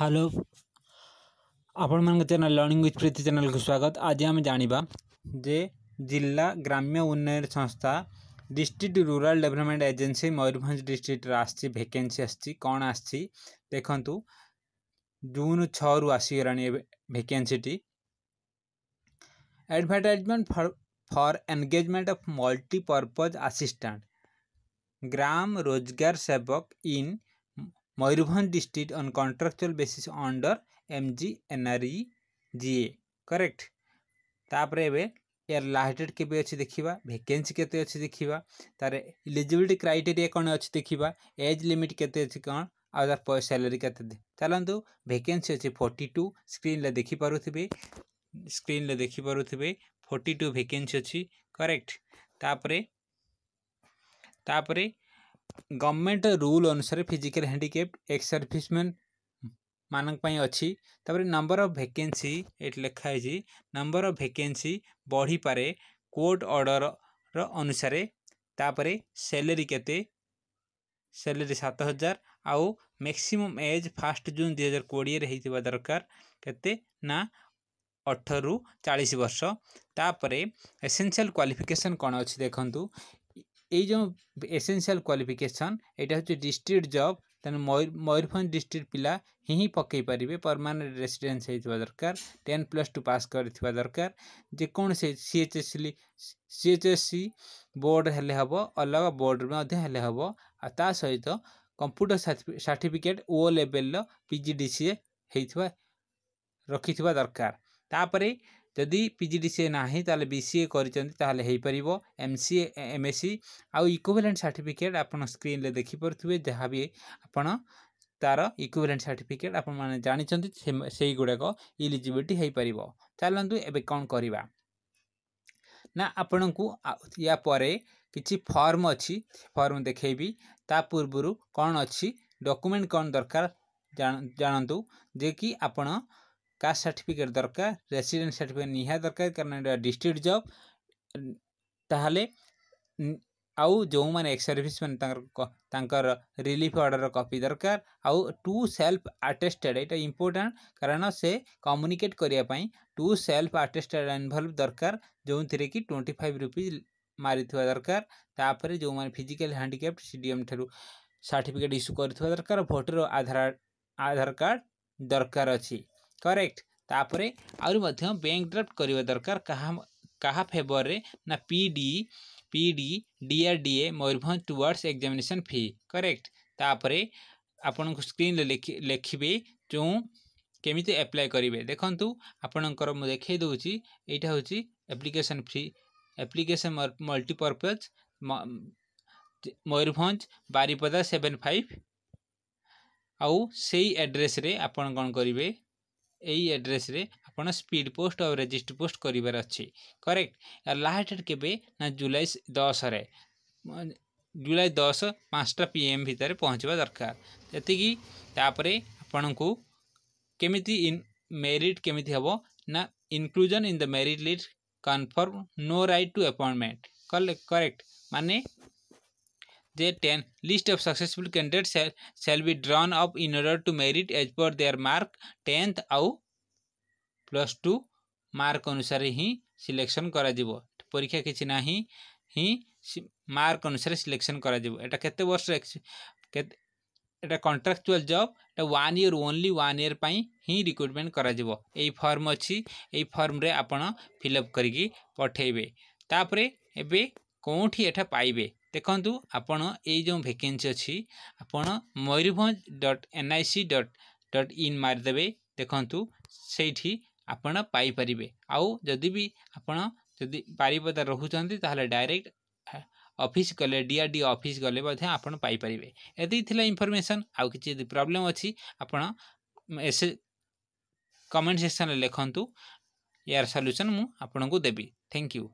Hello ଆପଣମାନଙ୍କ channel learning with ପ୍ରୀତି ଚ୍ୟାନେଲ୍କୁ ସ୍ୱାଗତ ଆଜି ଆମେ ଜାଣିବା ଯେ ଜିଲ୍ଲା ଗ୍ରାମ୍ୟ ଉନ୍ନୟନ ସଂସ୍ଥା district rural development agency Mayurbhanj ଡିଷ୍ଟ୍ରିକ୍ଟରେ ଆସିଛି ଭେକେନ୍ସି ଆସିଛି କ'ଣ ଆସିଛି ଦେଖନ୍ତୁ ଜୁନ୍ ଛଅରୁ ଆସିଗଲାଣି ଏବେ ଭେକେନ୍ସିଟି advertisement for engagement of multipurpose assistant Gram Rozgar Sevak in Moirubhanj district on contractual basis under MGNREGA correct ତାପରେ ଏବେ ଏହାର ଲାଷ୍ଟ ଡେଟ୍ କେବେ ଅଛି ଦେଖିବା ଭେକେନ୍ସି କେତେ ଅଛି ଦେଖିବା ତାର ଇଲିଜିବିଲିଟି କ୍ରାଇଟେରିଆ କ'ଣ ଅଛି ଦେଖିବା ଏଜ୍ ଲିମିଟ୍ କେତେ ଅଛି କ'ଣ ଆଉ ତାର ସାଲାରୀ କେତେ ଚାଲନ୍ତୁ ଭେକେନ୍ସି ଅଛି ଫୋର୍ଟି ଟୁ ସ୍କ୍ରିନ୍ରେ ଦେଖିପାରୁଥିବେ ସ୍କ୍ରିନ୍ରେ ଦେଖିପାରୁଥିବେ ଫୋର୍ଟି ଟୁ ଭେକେନ୍ସି ଅଛି କରେକ୍ଟ ତାପରେ ତାପରେ ଗଭର୍ଣ୍ଣମେଣ୍ଟ ରୁଲ୍ ଅନୁସାରେ ଫିଜିକାଲ୍ ହ୍ୟାଣ୍ଡିକେପ୍ଟ ଏକ୍ସ ସର୍ଭିସମ୍ୟାନ୍ ମାନଙ୍କ ପାଇଁ ଅଛି ତା'ପରେ ନମ୍ବର ଅଫ୍ ଭେକେନ୍ସି ଏଠି ଲେଖା ହେଇଛି ନମ୍ବର ଅଫ୍ ଭେକେନ୍ସି ବଢ଼ିପାରେ କୋର୍ଟ ଅର୍ଡ଼ରର ଅନୁସାରେ ତାପରେ ସେଲେରୀ କେତେ ସେଲେରୀ ସାତ ହଜାର ଆଉ ମ୍ୟାକ୍ସିମମ୍ ଏଜ୍ ଫାର୍ଷ୍ଟ ଜୁନ୍ ଦୁଇ ହଜାର କୋଡ଼ିଏରେ ହେଇଥିବା ଦରକାର କେତେ ନା ଅଠରରୁ ଚାଳିଶ ବର୍ଷ ତାପରେ ଏସେନ୍ସିଆଲ୍ କ୍ୱାଲିଫିକେସନ୍ କ'ଣ ଅଛି ଦେଖନ୍ତୁ এই যে এসেনসিয়াল କ୍ୱାଲିଫିକେସନ୍ ଏଇଟା ହେଉଛି ଡିଷ୍ଟ୍ରିକ୍ଟ ଜବ୍ ତେଣୁ ମୟୂରଭଞ୍ଜ ଡିଷ୍ଟ୍ରିକ୍ଟ ପିଲା ହିଁ ହିଁ ପକାଇ ପାରିବେ ପରମାନେଣ୍ଟ ରେସିଡେନ୍ସ ହେଇଥିବା ଦରକାର ଟେନ୍ ପ୍ଲସ୍ ଟୁ ପାସ୍ କରିଥିବା ଦରକାର ଯେକୌଣସି C H S C H S C board ହେଲେ ହେବ ଅଲଗା ବୋର୍ଡ଼ ମଧ୍ୟ ହେଲେ ହେବ ଆଉ ତା ସହିତ କମ୍ପ୍ୟୁଟର ସାର୍ଟିଫିକେଟ୍ ଓ ଲେଭେଲ୍ର P G D C A ହେଇଥିବା ରଖିଥିବା ଦରକାର ତାପରେ ଯଦି P G D C A ନାହିଁ ତାହେଲେ ବି ସି ଏ କରିଛନ୍ତି ତାହେଲେ ହେଇପାରିବ M C A M S C ଆଉ ଇକ୍ୱିଭାଲେଣ୍ଟ ସାର୍ଟିଫିକେଟ୍ ଆପଣ ସ୍କ୍ରିନ୍ରେ ଦେଖିପାରୁଥିବେ ଯାହା ବି ଆପଣ ତା'ର ଇକ୍ୱିଭାଲେଣ୍ଟ ସାର୍ଟିଫିକେଟ୍ ଆପଣମାନେ ଜାଣିଛନ୍ତି ସେହିଗୁଡ଼ାକ ଇଲିଜିବିଲିଟି ହେଇପାରିବ ଚାଲନ୍ତୁ ଏବେ କ'ଣ କରିବା ନା ଆପଣଙ୍କୁ ୟା ପରେ କିଛି ଫର୍ମ ଅଛି ଫର୍ମ ଦେଖେଇବି ତା ପୂର୍ବରୁ କ'ଣ ଅଛି ଡକ୍ୟୁମେଣ୍ଟ କ'ଣ ଦରକାର ଜାଣନ୍ତୁ ଯେ କି ଆପଣ କାଷ୍ଟ ସାର୍ଟିଫିକେଟ୍ ଦରକାର ରେସିଡେଣ୍ଟ ସାର୍ଟିଫିକେଟ୍ ନିହାତି ଦରକାର କାରଣ ଏଇଟା ଡିଷ୍ଟ୍ରିକ୍ଟ ଜବ୍ ତାହେଲେ ଆଉ ଯେଉଁମାନେ ଏକ୍ସ ସର୍ଭିସ୍ ମାନେ ତାଙ୍କର ତାଙ୍କର ରିଲିଫ୍ ଅର୍ଡ଼ର କପି ଦରକାର ଆଉ ଟୁ ସେଲ୍ଫ ଆଟେଷ୍ଟେଡ଼୍ ଏଇଟା ଇମ୍ପୋର୍ଟାଣ୍ଟ କାରଣ ସେ କମ୍ୟୁନିକେଟ୍ କରିବା ପାଇଁ ଟୁ ସେଲ୍ଫ ଆଟେଷ୍ଟେଡ଼୍ ଏନଭଲ୍ଭ ଦରକାର ଯେଉଁଥିରେ କି ଟ୍ୱେଣ୍ଟି ଫାଇଭ୍ ରୁପିଜ୍ ମାରିଥିବା ଦରକାର ତାପରେ ଯେଉଁମାନେ physical handicapped C D M ଠାରୁ ସାର୍ଟିଫିକେଟ୍ ଇସ୍ୟୁ କରିଥିବା ଦରକାର ଭୋଟର ଆଧାର ଆଧାର କାର୍ଡ଼ ଦରକାର ଅଛି करेक्ट तापर आ बैंक ड्राफ्ट करवा दरकार क्या फेवर रे ना P D P D D R DA Mayurbhanj towards examination fee correct तापर आपण को स्क्रीन लिखे जो केमी एप्लाय करेंगे देखू आपणकर देखेद यहाँ हूँ application fee application multipurpose Mayurbhanj Baripada seven five आई से आपण कौन करेंगे यही एड्रेस स्पीड पोस्ट और रजिस्टर पोस्ट करार अच्छे करेक्ट लास्ट डेट के जुलाई दस रे जुलाई दस पाँचटा पी एम भितर पहुँचवा दरकार ये आपण को केमी मेरीट केमी हम ना inclusion in the merit list confirm no right to appointment correct माने There 10. List of successful candidates shall be drawn up in order to merit as per their mark 10th ଆଉ ପ୍ଲସ୍ ଟୁ ମାର୍କ ଅନୁସାରେ ହିଁ selection କରାଯିବ ପରୀକ୍ଷା କିଛି ନାହିଁ ହିଁ mark ଅନୁସାରେ ସିଲେକ୍ସନ୍ କରାଯିବ ଏଇଟା କେତେ ବର୍ଷ କେତେ ଏଇଟା କଣ୍ଟ୍ରାକ୍ଚୁଆଲ୍ ଜବ୍ ଏଇଟା one year only one year ପାଇଁ ହିଁ ରିକ୍ରୁଟମେଣ୍ଟ କରାଯିବ ଏଇ ଫର୍ମ ଅଛି ଏଇ ଫର୍ମରେ ଆପଣ ଫିଲ୍ଅପ୍ କରିକି ପଠାଇବେ ତାପରେ ଏବେ କେଉଁଠି ଏଠା ପାଇବେ ଦେଖନ୍ତୁ ଆପଣ ଏଇ ଯେଉଁ ଭେକେନ୍ସି ଅଛି ଆପଣ Mayurbhanj dot N I C dot dot in ମାରିଦେବେ ଦେଖନ୍ତୁ ସେଇଠି ଆପଣ ପାଇପାରିବେ ଆଉ ଯଦି ବି ଆପଣ ଯଦି ବାରିପଦା ରହୁଛନ୍ତି ତାହେଲେ ଡାଇରେକ୍ଟ ଅଫିସ୍ ଗଲେ ଡିଆର୍ଡି ଅଫିସ୍ ଗଲେ ମଧ୍ୟ ଆପଣ ପାଇପାରିବେ ଏତିକି ଥିଲା ଇନଫର୍ମେସନ୍ ଆଉ କିଛି ଯଦି ପ୍ରୋବ୍ଲେମ୍ ଅଛି ଆପଣ ଏସେ କମେଣ୍ଟ ସେକ୍ସନ୍ରେ ଲେଖନ୍ତୁ ଏହାର ସଲ୍ୟୁସନ୍ ମୁଁ ଆପଣଙ୍କୁ ଦେବି ଥ୍ୟାଙ୍କ ୟୁ